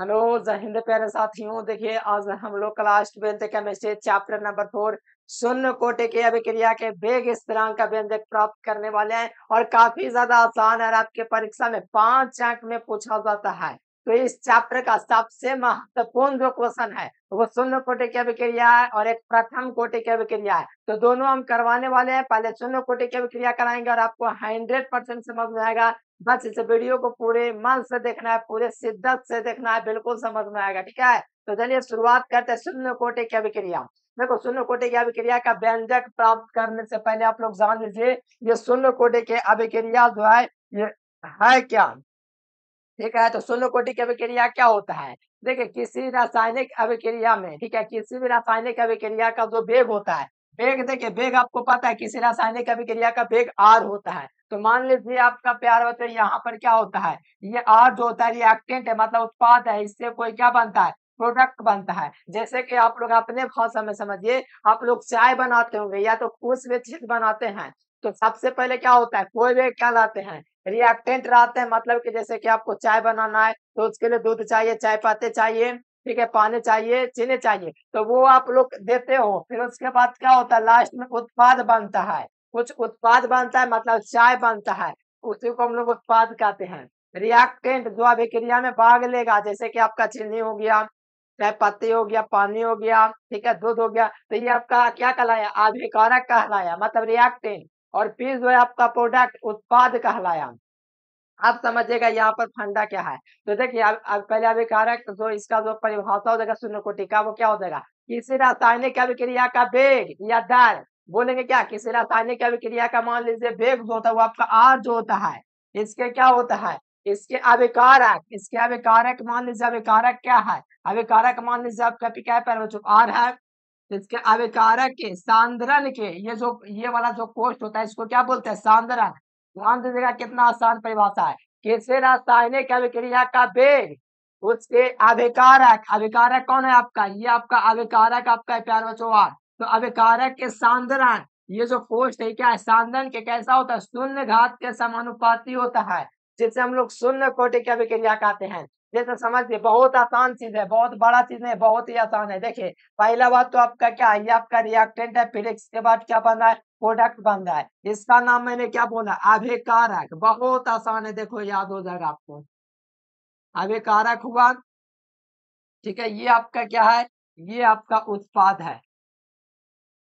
hello जहिंद प्यारे साथियों देखिए आज हम लोग class twelfth chemistry chapter number four शून्य कोटे की अभिक्रिया के बेग स्थिरांक का व्यंजक प्राप्त करने वाले हैं और काफी ज्यादा आसान है आपके परीक्षा में पांच अंक में पूछा जाता है तो इस चैप्टर का सबसे महत्वपूर्ण जो क्वेश्चन है वो शून्य कोटे की अभिक्रिया है और एक प्रथम कोटे की अभिक्रिया है तो दोनों हम करवाने वाले हैं पहले शून्य कोटे की अभिक्रिया कराएंगे और आपको हंड्रेड परसेंट समझ में आएगा बस इस वीडियो को पूरे मन से देखना है पूरे शिद्दत से देखना है बिल्कुल समझ में आएगा ठीक है तो चलिए शुरुआत करते हैं शून्य कोटे की अभिक्रिया देखो शून्य कोटे की अभिक्रिया का व्यंजक प्राप्त करने से पहले आप लोग जान लीजिए ये शून्य कोटे की अभिक्रिया जो है ये है क्या ठीक है तो शून्य कोटि की अभिक्रिया क्या होता है देखिए किसी रासायनिक अभिक्रिया में ठीक है किसी भी रासायनिक अभिक्रिया का जो वेग होता है वेग देखिए वेग आपको पता है किसी रासायनिक अभिक्रिया का वेग आर होता है तो मान लीजिए आपका प्यार बच्चों है यहाँ पर क्या होता है ये आर जो होता है रिएक्टेंट है मतलब उत्पाद है इससे कोई क्या बनता है प्रोडक्ट बनता है जैसे कि आप लोग अपने भाषा में समझिए आप लोग चाय बनाते होंगे या तो कुछ भी चीज बनाते हैं तो सबसे पहले क्या होता है कोई भी क्या लाते हैं रिएक्टेंट लाते हैं मतलब कि जैसे कि आपको चाय बनाना है तो उसके लिए दूध चाहिए चाय पाते चाहिए ठीक है पाने चाहिए चीनी चाहिए तो वो आप लोग देते हो फिर उसके बाद क्या होता है लास्ट में उत्पाद बनता है कुछ उत्पाद बनता है मतलब चाय बनता है उसी को हम लोग उत्पाद कहते हैं रिएक्टेंट जो अभिक्रिया में भाग लेगा जैसे कि आपका चीनी हो गया चाहे पत्ती हो गया पानी हो गया ठीक है दूध हो गया तो ये आपका क्या कहलाया अभिकारक कहलाया मतलब रिएक्टेंट और फिर जो है आपका प्रोडक्ट उत्पाद कहलाया आप समझिएगा यहाँ पर फंडा क्या है तो देखिए अब पहले अभी कारक जो तो इसका जो परिभाषा हो जाएगा शून्य कोटि का वो क्या हो जाएगा किसी रासायनिक अभिक्रिया का वेग या दर बोलेंगे क्या किसी रासायनिक अभिक्रिया का मान लीजिए वेग जो होता है वो आपका आर जो होता है इसके क्या होता है इसके अभिकारक इसके अभिकारक मान लीजिए अभिकारक क्या है अभिकारक मान लीजिए आपका क्या चुप आर है इसके अभिकारक के सांद्रन के ये जो ये वाला जो कोष्ट होता है इसको क्या बोलते हैं सांद्रन ध्यान दीजिएगा कितना आसान परिभाषा है कैसे रासायनिक अभिक्रिया का वेग उसके अभिकारक अभिकारक कौन है आपका ये आपका अभिकारक आपका है प्यार तो अभिकारक के सांद्रण ये जो पोस्ट है क्या है सांद्रण के कैसा होता है शून्य घात के समानुपाती होता है जिसे हम लोग शून्य कोटि की अभिक्रिया कहते हैं जैसे समझिए बहुत आसान चीज है बहुत बड़ा चीज है बहुत ही आसान है देखिए पहला बात तो आपका क्या है आपका रिएक्टेंट है फिर इसके बाद क्या बन रहा है प्रोडक्ट बन रहा है इसका नाम मैंने क्या बोला अभिकारक बहुत आसान है देखो याद हो जाएगा आपको अभिकारक हुआ ठीक है ये आपका क्या है ये आपका उत्पाद है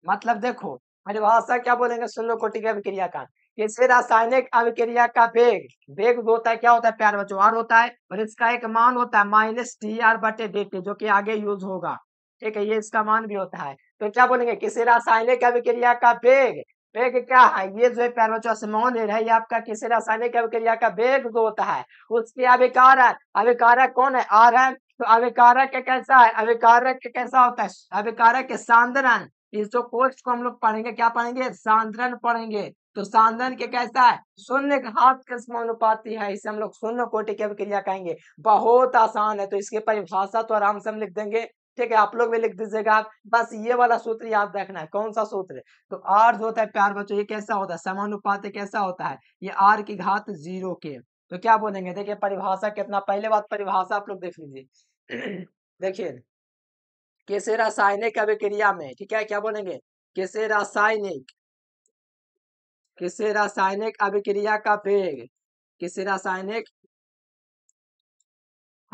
मतलब देखो परिभाषा क्या बोलेंगे सुल्लो कोटिक अभिक्रिया का किसी रासायनिक अभिक्रिया का वेग वेग होता है क्या होता है प्यार बचो होता है और इसका एक मान होता है माइनस टी आर बटे डी जो कि आगे यूज होगा ठीक है ये इसका मान भी होता है तो क्या बोलेंगे किसी रासायनिक अभिक्रिया का वेग वेग क्या है ये जो है प्यार बच्चों असमौलिर है ये आपका किसी रासायनिक अभिक्रिया का वेग जो होता है उसके अभिकारक अभिकारक कौन है आर है तो अभिकारक कैसा है अभिकारक कैसा होता है अभिकारक के सांद्रन इस जो कोर्स को हम लोग पढ़ेंगे क्या पढ़ेंगे सांद्रन पढ़ेंगे तो सांदन के कैसा है शून्य घात के समानुपाति है इसे हम लोग शून्य कोटि की अभिक्रिया कहेंगे बहुत आसान है तो इसके परिभाषा तो आराम से हम लिख देंगे ठीक है आप लोग भी लिख दीजिएगा आप बस ये वाला सूत्र याद रखना है कौन सा सूत्र तो आर जो होता है प्यार बच्चों ये कैसा होता है समानुपात कैसा होता है ये आर की घात जीरो के तो क्या बोलेंगे देखिए परिभाषा कितना पहले बात परिभाषा आप लोग देख लीजिए देखिए किसी रासायनिक अभिक्रिया में ठीक है क्या बोलेंगे किसी रासायनिक किसी रासायनिक अभिक्रिया का वेग किसी रासायनिक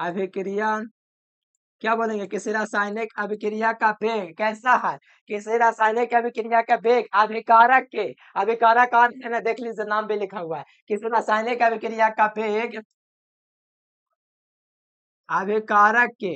अभिक्रिया क्या बोलेंगे किसी रासायनिक अभिक्रिया का वेग कैसा है किसी रासायनिक अभिक्रिया का वेग अभिकारक के अभिकारक और है ना देख लीजिए नाम भी लिखा हुआ है किसी रासायनिक अभिक्रिया का वेग अभिकारक के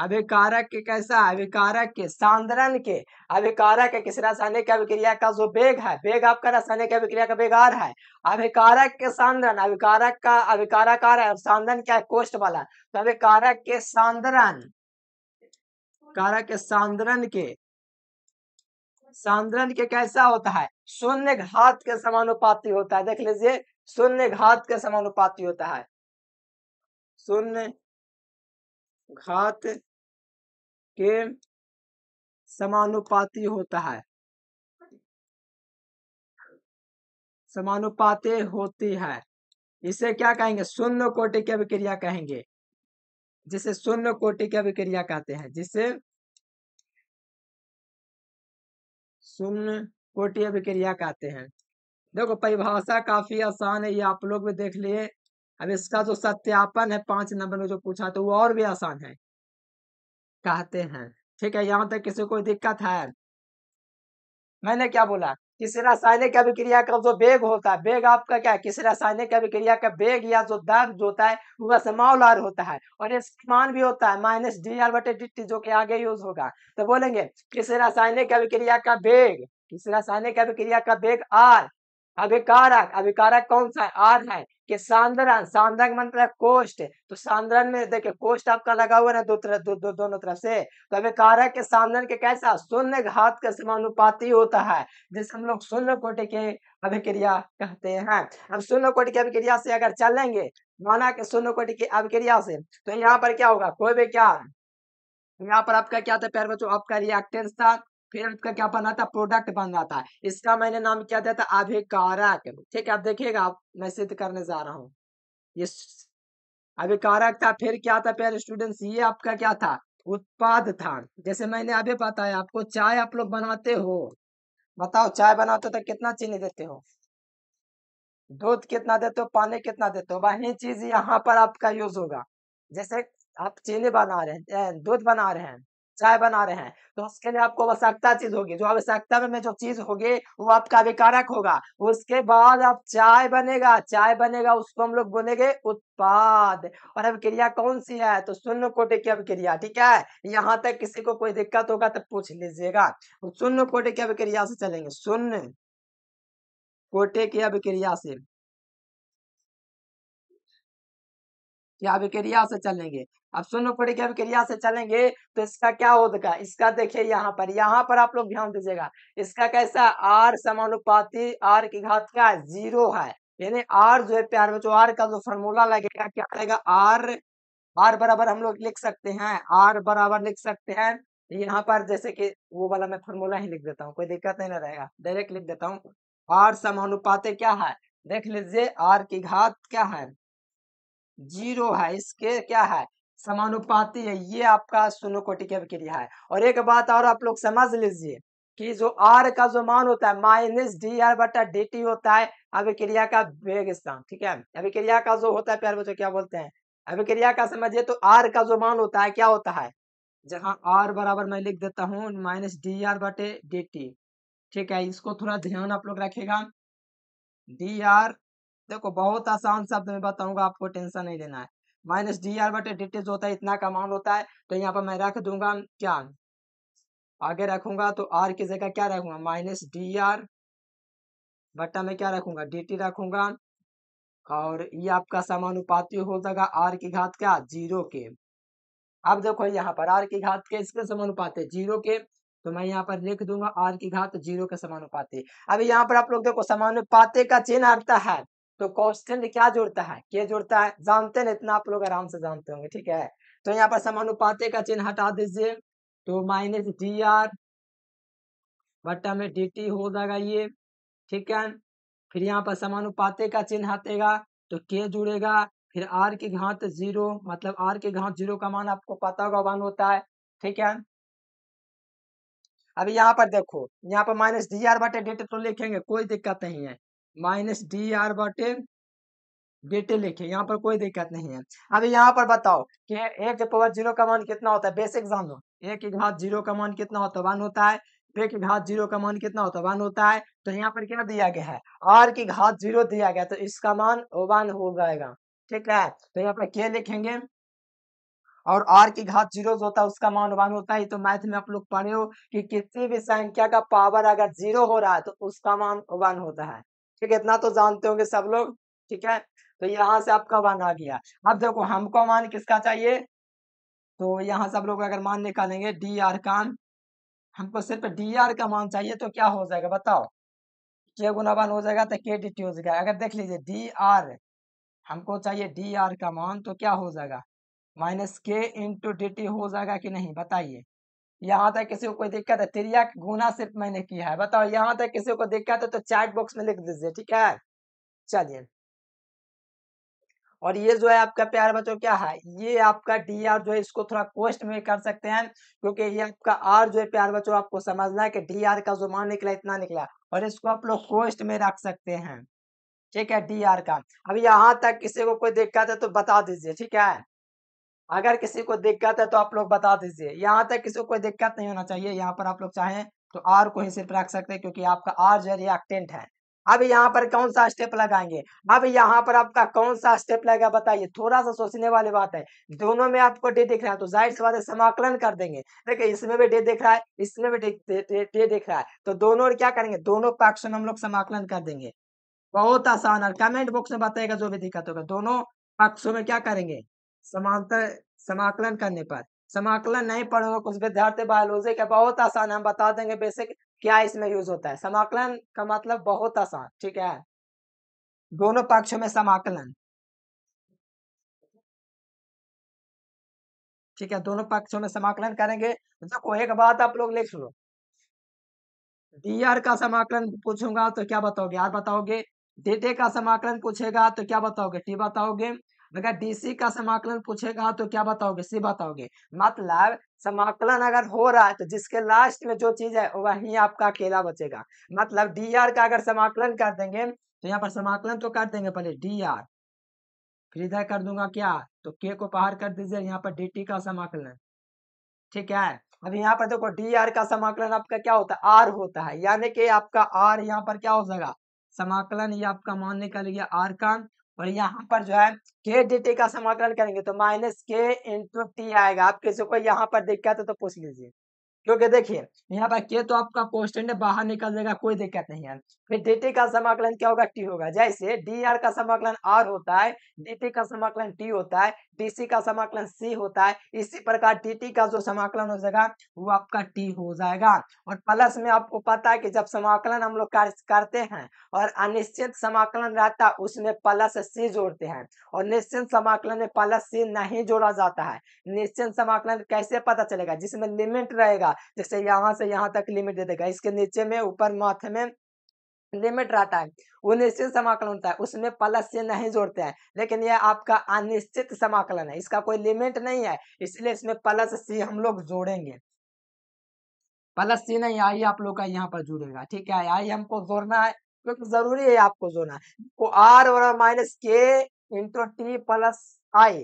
अभिकारक के कैसा अभिकारक के सांद्रन के अभिकारक के किस रासायनिक अभिक्रिया का जो बेग है बेग आपका रासायनिक अभिक्रिया का बेगार है अभिकारक के सांद्रन अभिकारक का अभिकारक आर है सांद्रन क्या है कोष्ट वाला तो अभिकारक के सांद्रन कारक के सांद्रन के सांद्रन के कैसा होता है शून्य घात के समानुपाती होता है देख लीजिए शून्य घात के समानुपाती होता है शून्य घात के समानुपाती होता है समानुपाती होती है इसे क्या कहेंगे शून्य कोटि की अभिक्रिया कहेंगे जिसे शून्य कोटि की अभिक्रिया कहते हैं जिसे शून्य कोटि अभिक्रिया कहते हैं देखो परिभाषा काफी आसान है ये आप लोग भी देख लिए अब इसका जो सत्यापन है पांच नंबर में जो पूछा तो वो और भी आसान है कहते हैं ठीक है यहाँ तक किसी कोई दिक्कत है मैंने क्या बोला किसी रासायनिक अभिक्रिया का जो बेग होता है बेग आपका क्या है किसी रासायनिक अभिक्रिया का बेग या जो दर्द जो होता है वह समाउल आर होता है और मान भी होता है माइनस डी आर बटे डी टी जो कि आगे यूज होगा तो बोलेंगे किसी रासायनिक अभिक्रिया का बेग किसी रासायनिक अभिक्रिया का बेग आर अभिकारक अभिकारक कौन सा है आर है कि सांद्रन सांद्रक मतलब कोष्ट तो सांद्रन में देखिए कोष्ट आपका लगा हुआ ना दो तरह दो, दो, दोनों तरफ से तो अभिकारक के सांद्रन के कैसा शून्य घात का समानुपाती होता है जिसे हम लोग शून्य कोटि के अभिक्रिया कहते हैं अब शून्य कोटि की अभिक्रिया से अगर चलेंगे माना के शून्य कोटि की अभिक्रिया से तो यहाँ पर क्या होगा कोई भी क्या यहाँ पर आपका क्या था प्यार बच्चों आपका रिएक्टेंस था फिर इसका क्या बना था प्रोडक्ट बन रहा था इसका मैंने नाम क्या दिया था अभिकारक ठीक है आप देखिएगा आप मैं सिद्ध करने जा रहा हूँ ये अभिकारक था फिर क्या था प्यारे स्टूडेंट्स ये आपका क्या था उत्पाद था जैसे मैंने अभी बताया आपको चाय आप लोग बनाते हो बताओ चाय बनाते तो कितना चीनी देते हो दूध कितना देते हो पानी कितना देते हो वही चीज यहाँ पर आपका यूज होगा जैसे आप चीनी बना रहे हैं दूध बना रहे हैं चाय बना रहे हैं तो उसके लिए आपको आवश्यकता चीज होगी जो आवश्यकता में जो चीज होगी वो आपका विकारक होगा उसके बाद आप चाय बनेगा चाय बनेगा उसको हम लोग बोलेंगे उत्पाद और अब क्रिया कौन सी है तो शून्य कोटे की अभिक्रिया ठीक है यहाँ तक किसी को कोई दिक्कत होगा तो पूछ लीजिएगा शून्य कोटे की अभिक्रिया से चलेंगे शून्य कोटे की अभिक्रिया से यहाँ अभिक्रिया से चलेंगे अब सुनो पड़े कि अब से चलेंगे तो इसका क्या होगा इसका देखिए यहाँ पर यहाँ पर आप लोग ध्यान दीजिएगा इसका कैसा आर समानुपाती आर की घात क्या है जीरो है यानी आर जो है प्यार जो आर का जो फॉर्मूला लगेगा क्या आएगा आर आर बराबर हम लोग लिख सकते हैं आर बराबर लिख सकते हैं यहाँ पर जैसे कि वो वाला मैं फॉर्मूला ही लिख देता हूँ कोई दिक्कत नहीं ना रहेगा डायरेक्ट लिख देता हूँ आर समानुपाते क्या है देख लीजिए आर की घात क्या है जीरो है इसके क्या है समानुपाती है ये आपका सुनोकोटिक अभिक्रिया है और एक बात और आप लोग समझ लीजिए कि जो आर का जो मान होता है माइनस डी आर बटा डी टी होता है अभिक्रिया का वेग स्थान ठीक है अभिक्रिया का जो होता है प्यार बच्चों क्या बोलते हैं अभिक्रिया का समझिए तो आर का जो मान होता है क्या होता है जहां आर बराबर मैं लिख देता हूँ माइनस डी आर बटे डी टी ठीक है इसको थोड़ा ध्यान आप लोग रखेगा डी आर देखो बहुत आसान शब्द में बताऊंगा आपको टेंशन नहीं लेना है माइनस डी आर बटे डी होता है इतना का अमाउंट होता है तो यहाँ पर मैं रख दूंगा क्या आगे रखूंगा तो आर की जगह क्या रखूंगा माइनस डी आर बट्टा में क्या रखूंगा डी टी रखूंगा और ये आपका समानुपाती हो जाएगा आर की घात क्या जीरो के अब देखो यहाँ पर आर की घात के इसके समानुपात है जीरो के तो मैं यहाँ पर लिख दूंगा आर की घात जीरो के समानुपात अब यहाँ पर आप लोग देखो समानुपाते का चिन्ह आता है तो कॉन्स्टेंट क्या जुड़ता है क्या जुड़ता है जानते ना इतना आप लोग आराम से जानते होंगे ठीक है तो यहाँ पर समानुपाते का चिन्ह हटा दीजिए तो माइनस डी आर बट्टा में डी टी हो जाएगा ये ठीक है फिर यहाँ पर समानुपाते का चिन्ह हटेगा तो के जुड़ेगा फिर आर की घात जीरो मतलब आर के घात जीरो का मान आपको पता होगा वन होता है ठीक है अब यहाँ पर देखो यहाँ पर माइनस डी आर बटे डेट तो लिखेंगे कोई दिक्कत नहीं है माइनस डी आर बटे बेटे लिखे यहाँ पर कोई दिक्कत नहीं है अभी यहाँ पर बताओ कि एक के पावर जीरो का मान कितना होता है बेसिक जान लो एक घात जीरो का मान कितना होता है वन होता है पे की घात जीरो का मान कितना होता है वन होता है तो यहाँ पर क्या दिया गया है आर की घात जीरो दिया गया तो इसका मान वन हो जाएगा ठीक है तो यहाँ पर क्या लिखेंगे और आर की घात जीरो जो होता है उसका मान वन होता है तो मैथ में आप लोग पढ़े हो कि किसी भी संख्या का पावर अगर जीरो हो रहा है तो उसका मान वन होता है ठीक है इतना तो जानते होंगे सब लोग ठीक है तो यहाँ से आपका वन आ गया अब देखो हमको मान किसका चाहिए तो यहाँ सब लोग अगर मान निकालेंगे डी आर कान हमको सिर्फ डी आर का मान चाहिए तो क्या हो जाएगा बताओ के गुना वन हो जाएगा तो के डी टी हो जाएगा अगर देख लीजिए डी आर हमको चाहिए डी आर का मान तो क्या हो जाएगा माइनस के इंटू डी टी हो जाएगा कि नहीं बताइए यहाँ तक किसी को कोई दिक्कत है त्रिया गुना सिर्फ मैंने किया है बताओ यहाँ तक किसी को दिक्कत है तो चैट बॉक्स में लिख दीजिए ठीक है चलिए और ये जो है आपका प्यार बच्चों क्या है ये आपका डी आर जो है इसको थोड़ा कोस्ट में कर सकते हैं क्योंकि ये आपका आर जो है प्यार बच्चों आपको समझना है कि डी आर का जो मान निकला इतना निकला और इसको आप लोग कोस्ट में रख सकते हैं ठीक है डी आर का अब यहाँ तक किसी को कोई दिक्कत है तो बता दीजिए ठीक है अगर किसी को दिक्कत है तो आप लोग बता दीजिए यहाँ तक किसी को कोई दिक्कत नहीं होना चाहिए यहाँ पर आप लोग चाहें तो आर को ही सिर्फ रख सकते हैं क्योंकि आपका आर जो रिएक्टेंट है अब यहाँ पर कौन सा स्टेप लगाएंगे अब यहाँ पर आपका कौन सा स्टेप लगेगा बताइए थोड़ा सा सोचने वाली बात है दोनों में आपको डे दिख रहा है तो जाहिर सी बात है समाकलन कर देंगे देखिए इसमें भी डे दिख रहा है इसमें भी डे दिख रहा है तो दोनों क्या करेंगे दोनों पक्ष में हम लोग समाकलन कर देंगे बहुत आसान है कमेंट बॉक्स में बताएगा जो भी दिक्कत होगा दोनों पक्षों में क्या करेंगे समांतर समाकलन करने पर समाकलन नहीं पढ़ोगे कुछ विद्यार्थी बायोलॉजी का बहुत आसान हम बता देंगे बेसिक क्या इसमें यूज होता है समाकलन का मतलब बहुत आसान ठीक है दोनों पक्षों में समाकलन ठीक है दोनों पक्षों में समाकलन करेंगे देखो एक बात आप लोग लिख लो डीआर का समाकलन पूछूंगा तो क्या बताओगे आर बताओगे डीटे का समाकलन पूछेगा तो क्या बताओगे टी बताओगे अगर डीसी का समाकलन पूछेगा तो क्या बताओगे सी बताओगे मतलब समाकलन अगर हो रहा है तो जिसके लास्ट में जो चीज है वही आपका अकेला बचेगा मतलब डी आर का अगर समाकलन कर देंगे तो यहाँ पर समाकलन तो कर देंगे पहले डी आर फिर इधर कर दूंगा क्या तो के को पार कर दीजिए यहाँ पर डी टी का समाकलन ठीक है अब यहाँ पर देखो डी आर का समाकलन आपका क्या होता है आर होता है यानी कि आपका आर यहाँ पर क्या हो जाएगा समाकलन ये आपका मान निकल गया आर का और यहाँ पर जो है के डी का समाकलन करेंगे तो माइनस के इंटू टी आएगा आप किसी को यहाँ पर दिक्कत है तो पूछ लीजिए क्योंकि देखिए यहाँ पर के तो आपका कॉन्स्टेंट बाहर निकल जाएगा कोई दिक्कत नहीं है फिर डी का समाकलन क्या होगा टी होगा जैसे डी का समाकलन आर होता है डी का समाकलन टी होता है डीसी का समाकलन सी होता है इसी प्रकार टीटी का जो समाकलन हो जाएगा वो आपका टी हो जाएगा और प्लस में आपको पता है कि जब समाकलन हम लोग करते हैं और अनिश्चित समाकलन रहता है उसमें प्लस सी जोड़ते हैं और निश्चित समाकलन में प्लस सी नहीं जोड़ा जाता है निश्चित समाकलन कैसे पता चलेगा जिसमें लिमिट रहेगा जैसे यहाँ से यहाँ तक लिमिट दे देगा इसके नीचे में ऊपर माथे में लिमिट रहता है वो निश्चित समाकलन होता है उसमें प्लस से नहीं जोड़ते हैं लेकिन यह आपका अनिश्चित समाकलन है इसका कोई लिमिट नहीं है इसलिए इसमें प्लस सी हम लोग जोड़ेंगे प्लस सी नहीं आई आप लोग का यहाँ पर जुड़ेगा ठीक है आई हमको जोड़ना है क्योंकि जरूरी है आपको जोड़ना तो आर और माइनस के इंटू टी प्लस आई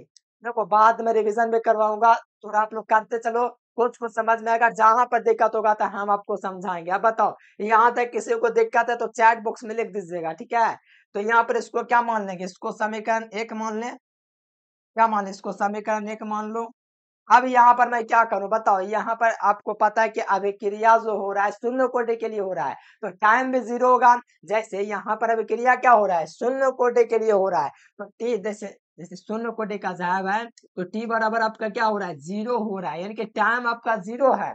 देखो बाद में रिविजन भी करवाऊंगा थोड़ा आप लोग करते चलो कुछ कुछ समझ में आएगा जहां पर दिक्कत होगा तो हम आपको समझाएंगे अब बताओ यहाँ तक किसी को दिक्कत है तो चैट बॉक्स में लिख दीजिएगा ठीक है तो यहाँ पर इसको क्या मान लेंगे इसको समीकरण एक मान लें क्या मान इसको समीकरण एक मान लो अब यहाँ पर मैं क्या करूं बताओ यहाँ पर आपको पता है कि अभिक्रिया जो हो रहा है शून्य कोटे के लिए हो रहा है तो टाइम भी जीरो होगा जैसे यहाँ पर अभिक्रिया क्या हो रहा है शून्य कोटे के लिए हो रहा है तो टी जैसे जैसे शून्य कोटि का साहब है तो टी बराबर आपका क्या हो रहा है जीरो हो रहा है यानी कि टाइम आपका जीरो है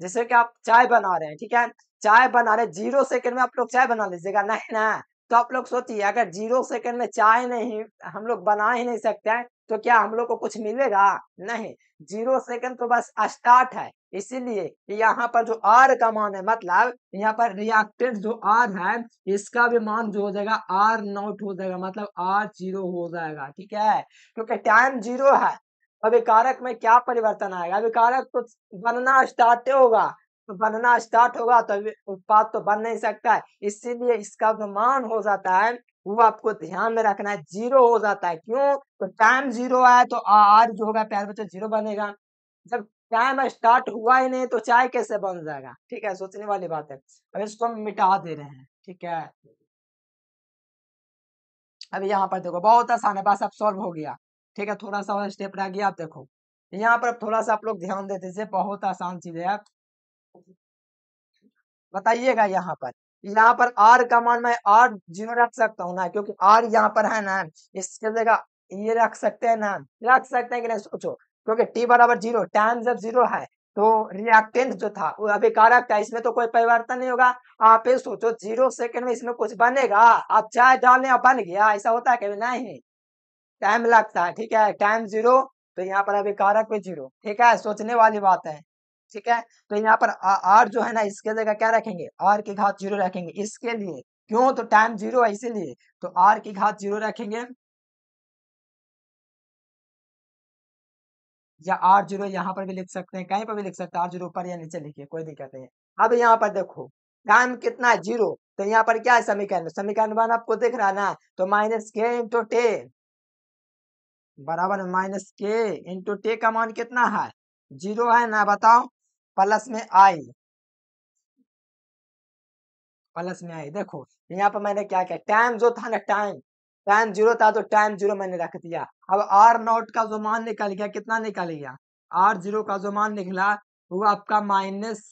जैसे कि आप चाय बना रहे हैं ठीक है चाय बना रहे जीरो सेकंड में आप लोग चाय बना लीजिएगा नहीं ना तो आप लोग सोचिए अगर जीरो सेकंड में चाय नहीं हम लोग बना ही नहीं सकते हैं तो क्या हम लोग को कुछ मिलेगा नहीं जीरो सेकंड तो बस स्टार्ट है इसीलिए यहाँ पर जो आर का मान है मतलब यहाँ पर रिएक्टेड जो आर है इसका भी मान जो हो जाएगा आर नॉट हो जाएगा मतलब आर जीरो हो जाएगा ठीक है क्योंकि टाइम जीरो है अभी कारक में क्या परिवर्तन आएगा अभी कारक तो बनना स्टार्ट होगा तो बनना स्टार्ट होगा तो उत्पाद तो बन नहीं सकता है इसीलिए इसका मान हो जाता है वो आपको ध्यान में रखना है जीरो हो जाता है क्यों तो टाइम जीरो आया तो आर जो होगा प्यार बच्चा जीरो बनेगा जब टाइम स्टार्ट हुआ ही नहीं तो चाय कैसे बन जाएगा ठीक है सोचने वाली बात है अब इसको हम मिटा दे रहे हैं ठीक है अब यहाँ पर देखो बहुत आसान है बस अब सॉल्व हो गया ठीक है थोड़ा सा और स्टेप रह गया आप देखो यहाँ पर थोड़ा सा आप लोग ध्यान देते बहुत आसान चीज है आप बताइएगा यहाँ पर यहाँ पर आर का मान मैं आर जीरो रख सकता हूँ ना क्योंकि आर यहाँ पर है ना इसके जगह ये रख सकते हैं ना रख सकते हैं कि नहीं सोचो क्योंकि टी बराबर जीरो टाइम जब जीरो है तो रिएक्टेंट जो था वो अभिकारक था इसमें तो कोई परिवर्तन नहीं होगा आप ये सोचो जीरो सेकंड में इसमें कुछ बनेगा आप चाय डालने बन गया ऐसा होता है कभी नहीं टाइम लगता है ठीक है टाइम जीरो तो यहाँ पर अभिकारक भी जीरो ठीक है सोचने वाली बात है ठीक है तो यहाँ पर आर जो है ना इसके जगह क्या रखेंगे आर की घात जीरो रखेंगे इसके लिए क्यों तो टाइम जीरो है इसीलिए तो आर की घात जीरो रखेंगे या आर जीरो यहाँ पर भी लिख सकते हैं कहीं पर भी लिख सकते हैं आर जीरो ऊपर या नीचे लिखिए कोई दिक्कत नहीं अब यहाँ पर देखो टाइम कितना है जीरो तो यहाँ पर क्या है समीकरण समीकरण वन आपको दिख रहा ना तो माइनस के इंटू टे बराबर माइनस के इंटू टे का मान कितना है जीरो है ना बताओ प्लस में आई प्लस में आई देखो यहाँ पर मैंने क्या किया टाइम जो था ना टाइम टाइम जीरो था तो टाइम जीरो मैंने रख दिया अब आर नॉट का जो मान निकल गया कितना निकल गया आर जीरो का जो मान निकला वो आपका माइनस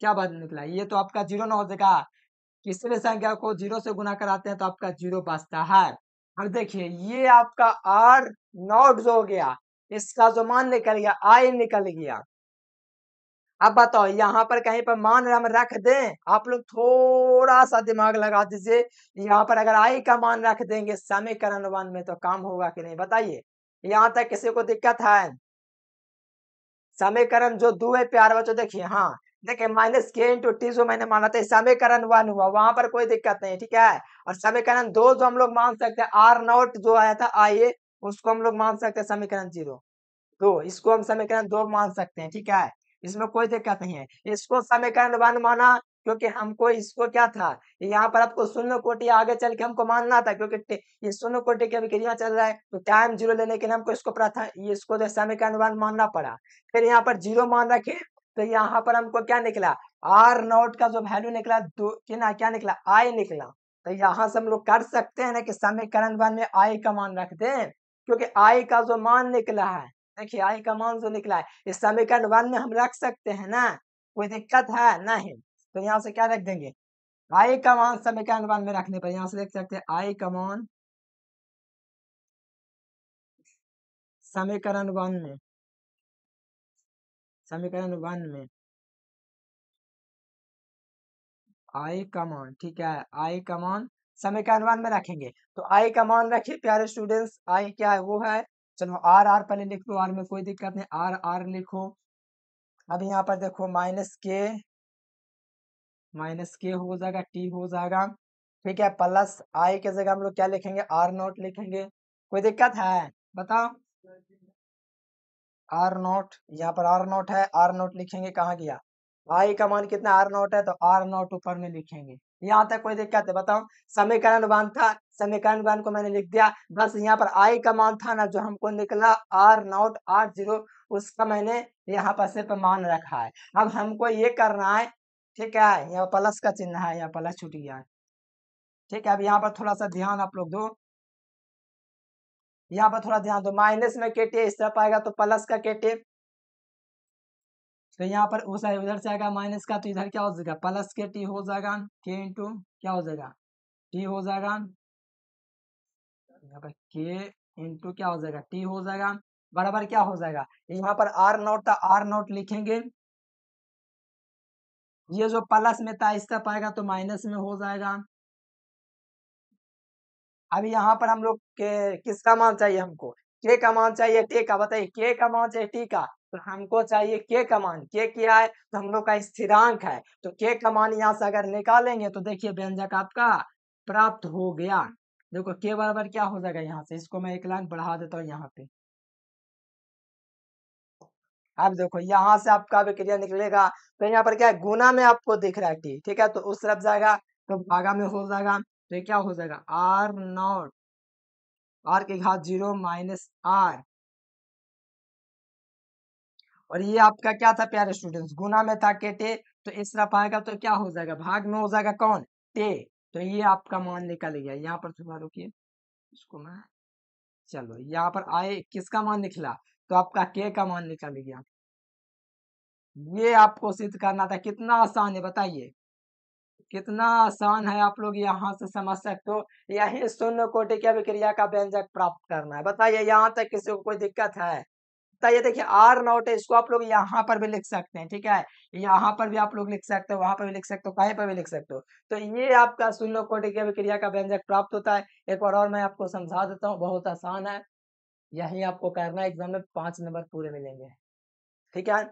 क्या बात निकला ये तो आपका जीरो ना हो जाएगा किसी भी संख्या को जीरो से गुना कराते हैं तो आपका जीरो बचता है अब देखिए ये आपका आर नॉट जो हो गया इसका जो मान निकल गया आई निकल गया अब बताओ यहाँ पर कहीं पर मान हम रख दें आप लोग थोड़ा सा दिमाग लगा दीजिए यहाँ पर अगर आई का मान रख देंगे समीकरण वन में तो काम होगा कि नहीं बताइए यहाँ तक किसी को दिक्कत है समीकरण जो दो है प्यार बच्चों तो देखिए हाँ देखिए माइनस के इंटू टी जो मैंने माना था समीकरण वन हुआ वहां पर कोई दिक्कत नहीं ठीक है और समीकरण दो जो हम लोग मान सकते हैं आर नॉट जो आया था आई उसको हम लोग मान सकते हैं समीकरण जीरो तो दो इसको हम समीकरण दो मान सकते हैं ठीक है इसमें कोई दिक्कत नहीं है इसको का अनुमान माना क्योंकि हमको इसको क्या था यहाँ पर आपको शून्य कोटि आगे चल के हमको मानना था क्योंकि ये शून्य कोटि की अभिक्रिया चल रहा है तो टाइम जीरो लेने के लिए हमको इसको प्रथा इसको समय का अनुमान मानना पड़ा फिर यहाँ पर जीरो मान रखे तो यहाँ पर हमको क्या निकला आर नॉट का जो वैल्यू निकला दो ना क्या निकला आई निकला तो यहाँ से हम लोग कर सकते हैं ना कि समीकरण वन में आई का मान रख दें क्योंकि आई का जो मान निकला है देखिए आई का मान जो निकला है इस समीकरण वन में हम रख सकते हैं ना कोई दिक्कत है नहीं तो यहाँ से क्या रख देंगे आई का मान समीकरण वन में रखने पर यहाँ से देख सकते हैं आई का मान समीकरण वन में समीकरण वन में आई का मान ठीक है आई का मान समीकरण वन में रखेंगे तो आई का मान रखिए प्यारे स्टूडेंट्स आई क्या है वो है चलो आर आर पहले लिख दो आर में कोई दिक्कत नहीं आर आर लिखो अब यहाँ पर देखो माइनस के माइनस के हो जाएगा टी हो जाएगा ठीक है प्लस आई के जगह हम लोग क्या लिखेंगे आर नोट लिखेंगे कोई दिक्कत है बताओ आर नोट यहाँ पर आर नोट है आर नोट लिखेंगे कहाँ गया आई का मान कितना आर नोट है तो आर नोट ऊपर में लिखेंगे यहाँ तक कोई दिक्कत है बताओ समीकरण वन था समीकरण वन को मैंने लिख दिया बस यहाँ पर आई का मान था ना जो हमको निकला आर नॉट आर जीरो उसका मैंने यहाँ पर सिर्फ मान रखा है अब हमको ये करना है ठीक है यहाँ प्लस का चिन्ह है यहाँ प्लस छूट गया है ठीक है अब यहाँ पर थोड़ा सा ध्यान आप लोग दो यहाँ पर थोड़ा ध्यान दो माइनस में के टी इस तरफ आएगा तो प्लस का के टी तो यहाँ पर उस उधर से आएगा माइनस का तो इधर क्या हो जाएगा प्लस के टी हो जाएगा के इंटू क्या हो जाएगा टी हो जाएगा यहाँ पर के इंटू क्या हो जाएगा टी हो जाएगा बराबर क्या हो जाएगा यहाँ पर आर नोट था आर नोट लिखेंगे ये जो प्लस में था इसका पाएगा तो माइनस में हो जाएगा अभी यहाँ पर हम लोग के किसका मान चाहिए हमको के का मान चाहिए टे का बताइए के का मान चाहिए टी का तो हमको चाहिए के का मान के क्या है तो हम लोग का स्थिरांक है तो के का मान यहाँ से अगर निकालेंगे तो देखिए व्यंजक आपका प्राप्त हो गया देखो के बराबर क्या हो जाएगा यहाँ से इसको मैं एक लाख बढ़ा देता हूँ यहाँ पे अब देखो यहाँ से आपका क्रिया निकलेगा तो यहाँ पर क्या है गुना में आपको दिख रहा है टी ठीक है तो उस तरफ जाएगा तो भागा में हो जाएगा तो क्या हो जाएगा आर नॉट आर के घात जीरो माइनस आर और ये आपका क्या था प्यारे स्टूडेंट्स गुना में था के टे तो इस तरह पाएगा तो क्या हो जाएगा भाग में हो जाएगा कौन टे तो ये आपका मान निकल गया यहाँ पर थोड़ा रुकिए इसको मैं चलो यहाँ पर आए किसका मान निकला तो आपका के का मान निकल गया ये आपको सिद्ध करना था कितना आसान है बताइए कितना आसान है आप लोग यहाँ से समझ सकते हो यही शून्य कोटि की अभिक्रिया का व्यंजक प्राप्त करना है बताइए यहाँ तक किसी को कोई दिक्कत है बताइए देखिए आर नोट है इसको आप लोग यहाँ पर भी लिख सकते हैं ठीक है यहाँ पर भी आप लोग लिख सकते हो वहां पर भी लिख सकते हो कहीं पर भी लिख सकते हो तो ये आपका शून्य कोटि की अभिक्रिया का व्यंजक प्राप्त होता है एक बार और मैं आपको समझा देता हूँ बहुत आसान है यही आपको करना है एग्जाम में पांच नंबर पूरे मिलेंगे ठीक है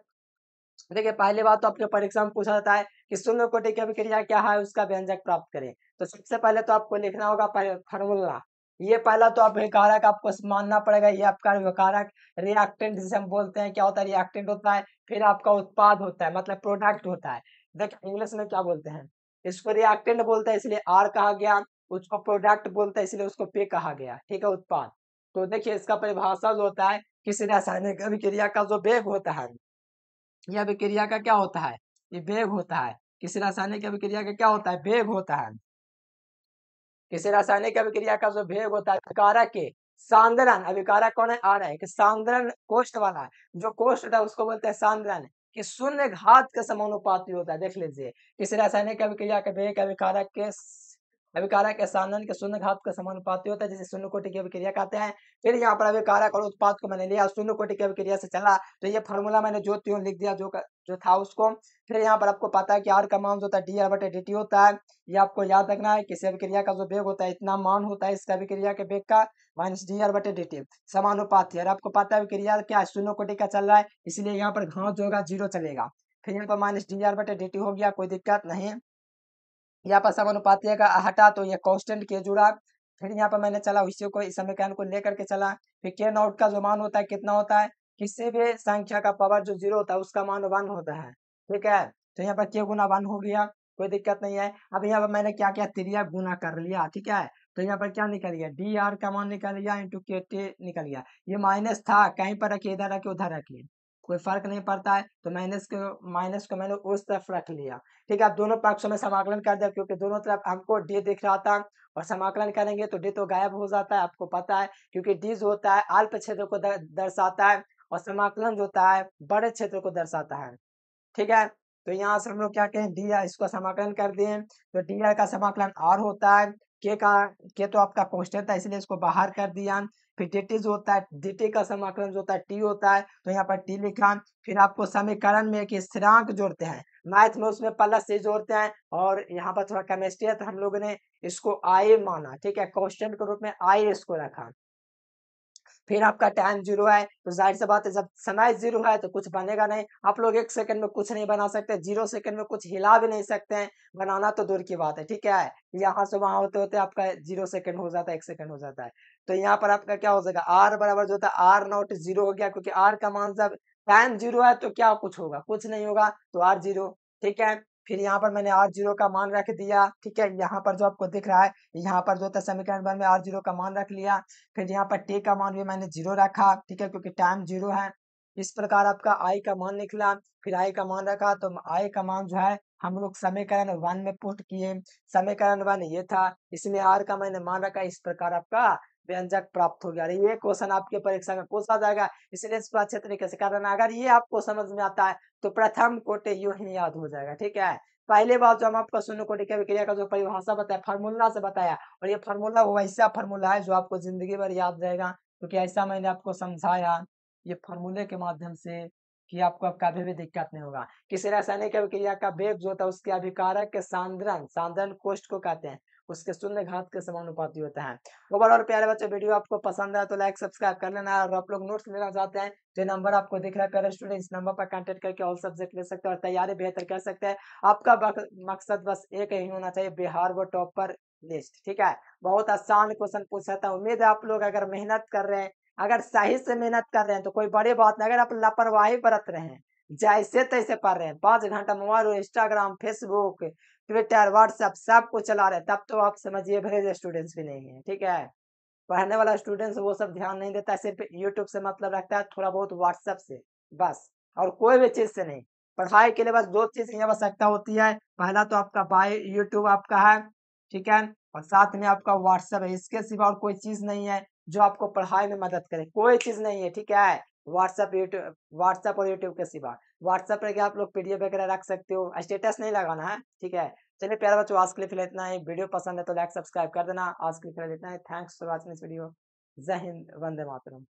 देखिए पहली बात तो आपके परीक्षा में पूछा जाता है कि शून्य कोटि की अभिक्रिया क्या है उसका व्यंजक प्राप्त करें तो सबसे पहले तो आपको लिखना होगा फॉर्मूला ये पहला तो आप विकारक आपको मानना पड़ेगा ये आपका विकारक रिएक्टेंट जिसे हम बोलते हैं क्या होता है रिएक्टेंट होता है फिर आपका उत्पाद होता है मतलब प्रोडक्ट होता है देख इंग्लिश में क्या बोलते हैं इसको रिएक्टेंट बोलते हैं इसलिए आर कहा गया उसको प्रोडक्ट बोलते हैं इसलिए उसको पे कहा गया ठीक है उत्पाद तो देखिए इसका परिभाषा जो होता है किसी रासायनिक अभिक्रिया का जो वेग होता है यह अभिक्रिया का क्या होता है ये वेग होता है किसी रासायनिक अभिक्रिया का क्या होता है वेग होता है किसी रासायनिक अभिक्रिया का जो वेग होता है कारक के सांद्रन अभिकारक कौन है आ रहा है कि सांद्रन कोष्ठ वाला है जो कोष्ठ है उसको बोलते हैं सांद्रन कि शून्य घात का समानुपाती होता है देख लीजिए किसी रासायनिक अभिक्रिया के वेग अभिकारक के अभिकारक के सामन के शून्य घात का समानुपाती होता है जिसे शून्य कोटि की अभिक्रिया कहते हैं फिर यहाँ पर अभिकारक और उत्पाद को मैंने लिया शून्य कोटि की अभिक्रिया से चला तो ये फॉर्मूला मैंने जो त्यों लिख दिया जो जो था उसको फिर यहाँ पर आपको पता है कि आर का मान होता है डी आर बटे डी टी होता है ये आपको याद रखना है किसी अभिक्रिया का जो वेग होता है इतना मान होता है इसका अभिक्रिया के वेग का माइनस डी आर बटे डी टी समानुपाती और आपको पता है अभिक्रिया क्या शून्य कोटि का चल रहा है इसलिए यहाँ पर घास जो होगा जीरो चलेगा फिर यहाँ पर माइनस डी आर बटे डी टी हो गया कोई दिक्कत नहीं यहाँ पर समानुपातीय का हटा तो ये कॉन्स्टेंट के जुड़ा फिर यहाँ पर मैंने चला उसी को इस समीकरण को लेकर के चला फिर के नॉट का जो मान होता है कितना होता है किसी भी संख्या का पावर जो जीरो होता है उसका मान वन होता है ठीक है तो यहाँ पर के गुना वन हो गया कोई दिक्कत नहीं है अब यहाँ पर मैंने क्या किया त्रिया गुना कर लिया ठीक है तो यहाँ पर क्या निकल गया डी आर का मान निकल गया इंटू के टी निकल गया ये माइनस था कहीं पर रखिए इधर रखिए उधर रखिए कोई फर्क नहीं पड़ता है तो माइनस को माइनस को मैंने उस तरफ रख लिया ठीक है आप दोनों पक्षों में समाकलन कर दिया क्योंकि दोनों तरफ हमको डी दिख रहा था और समाकलन करेंगे तो डी तो गायब हो जाता है आपको पता है क्योंकि डी जो होता है अल्प क्षेत्र को दर्शाता है और समाकलन जो होता है बड़े क्षेत्र को दर्शाता है ठीक है तो यहाँ से हम लोग क्या कहें डी आर इसका समाकलन कर दिए तो डी आर का समाकलन आर होता है के का के तो आपका कॉन्स्टेंट था इसलिए इसको बाहर कर दिया फिर डेटेज होता है डेटे का समाकलन जो होता है टी होता है तो यहाँ पर टी लिखा फिर आपको समीकरण में एक स्थिरांक जोड़ते हैं मैथ में उसमें प्लस से जोड़ते हैं और यहाँ पर थोड़ा केमिस्ट्री है तो हम लोगों ने इसको आय माना ठीक है क्वेश्चन के रूप में आय इसको रखा फिर आपका टाइम जीरो है तो जाहिर सी बात है जब समय जीरो है तो कुछ बनेगा नहीं आप लोग एक सेकंड में कुछ नहीं बना सकते जीरो सेकंड में कुछ हिला भी नहीं सकते हैं बनाना तो दूर की बात है ठीक है यहाँ से वहां होते होते आपका जीरो सेकंड हो जाता है एक सेकंड हो जाता है तो यहाँ पर आपका क्या हो जाएगा आर बराबर जो होता है आर नॉट जीरो हो गया क्योंकि आर का मान जब टाइम जीरो है तो क्या कुछ होगा कुछ नहीं होगा तो आर जीरो ठीक है फिर यहाँ पर मैंने आर जीरो का मान रख दिया ठीक है यहाँ पर जो आपको दिख रहा है यहाँ पर जो था समीकरण भर में आर जीरो का मान रख लिया फिर यहाँ पर टी का मान भी मैंने जीरो रखा ठीक है क्योंकि टाइम जीरो है इस प्रकार आपका आई का मान निकला फिर आई का मान रखा तो आई का मान जो है हम लोग समीकरण वन में पुट किए समीकरण वन ये था इसमें आर का मैंने मान रखा इस प्रकार आपका व्यंजक प्राप्त हो गया ये क्वेश्चन आपके परीक्षा का कोर्स जाएगा इसलिए इस प्राचीन तरीके से करना अगर ये आपको समझ में आता है तो प्रथम कोटे यू ही याद हो जाएगा ठीक है पहले बात जो हम आपको शून्य को की विक्रिया का जो परिभाषा बताया फार्मूला से बताया और ये फार्मूला वो ऐसा फार्मूला है जो आपको जिंदगी भर याद रहेगा क्योंकि ऐसा मैंने आपको समझाया ये फार्मूले के माध्यम से कि आपको अब कभी भी दिक्कत नहीं होगा किसी रासायनिक अभिक्रिया का वेग जो होता है उसके अभिकारक के सांद्रन सांद्रन कोष्ट को कहते हैं उसके शून्य घात के समानुपाती होता है गोबर और प्यारे बच्चे वीडियो आपको पसंद आया तो लाइक सब्सक्राइब कर लेना और आप लोग नोट्स लेना चाहते हैं जो तो नंबर आपको दिख रहा है प्यारे स्टूडेंट इस नंबर पर कॉन्टेक्ट करके ऑल सब्जेक्ट ले सकते हैं और तैयारी बेहतर कर सकते हैं आपका मकसद बस एक ही होना चाहिए बिहार वो टॉप पर लिस्ट ठीक है बहुत आसान क्वेश्चन पूछा था उम्मीद है आप लोग अगर मेहनत कर रहे हैं अगर सही से मेहनत कर रहे हैं तो कोई बड़ी बात नहीं अगर आप लापरवाही बरत रहे हैं जैसे तैसे पढ़ रहे हैं पांच घंटा mobile Instagram Facebook Twitter WhatsApp सब कुछ चला रहे हैं तब तो आप समझिए भरे स्टूडेंट्स भी नहीं है ठीक है पढ़ने वाला स्टूडेंट्स वो सब ध्यान नहीं देता सिर्फ यूट्यूब से मतलब रखता है थोड़ा बहुत व्हाट्सएप से बस और कोई भी चीज से नहीं पढ़ाई के लिए बस दो चीज की आवश्यकता होती है पहला तो आपका बाय यूट्यूब आपका है ठीक है और साथ में आपका व्हाट्सएप है इसके सिवा और कोई चीज नहीं है जो आपको पढ़ाई में मदद करे कोई चीज नहीं है ठीक है व्हाट्सएप यूट्यूब व्हाट्सएप और यूट्यूब के सिवा व्हाट्सएप पर आप लोग पीडीएफ वगैरह रख सकते हो स्टेटस नहीं लगाना है ठीक है चलिए प्यारे बच्चों आज के लिए फिलहाल इतना ही वीडियो पसंद है तो लाइक सब्सक्राइब कर देना आज के लिए फिलहाल इतना ही थैंक्स फॉर वॉचिंग इस वीडियो जय हिंद वंदे मातरम